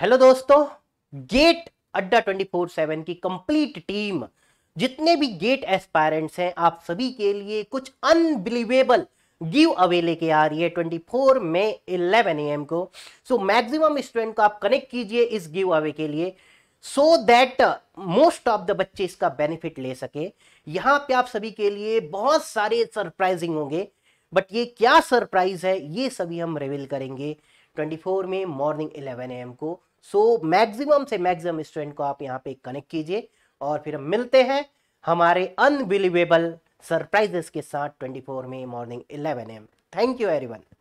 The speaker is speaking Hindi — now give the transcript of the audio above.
हेलो दोस्तों गेट अड्डा 24/7 की कंप्लीट टीम जितने भी गेट एस्पायरेंट्स हैं आप सभी के लिए कुछ अनबिलीवेबल गिव अवे लेके आ रही है 24 में इलेवन एम को सो मैक्सिमम स्टूडेंट को आप कनेक्ट कीजिए इस गिव अवे के लिए so that most of the बच्चे इसका बेनिफिट ले सके यहाँ पे आप सभी के लिए बहुत सारे सरप्राइजिंग होंगे बट ये क्या सरप्राइज है ये सभी हम रिवील करेंगे 24 में मॉर्निंग 11 एम को सो मैक्सिमम से मैक्सिमम स्टूडेंट को आप यहाँ पे कनेक्ट कीजिए और फिर हम मिलते हैं हमारे अनबिलीवेबल सरप्राइजेस के साथ 24 में morning 11 AM thank you everyone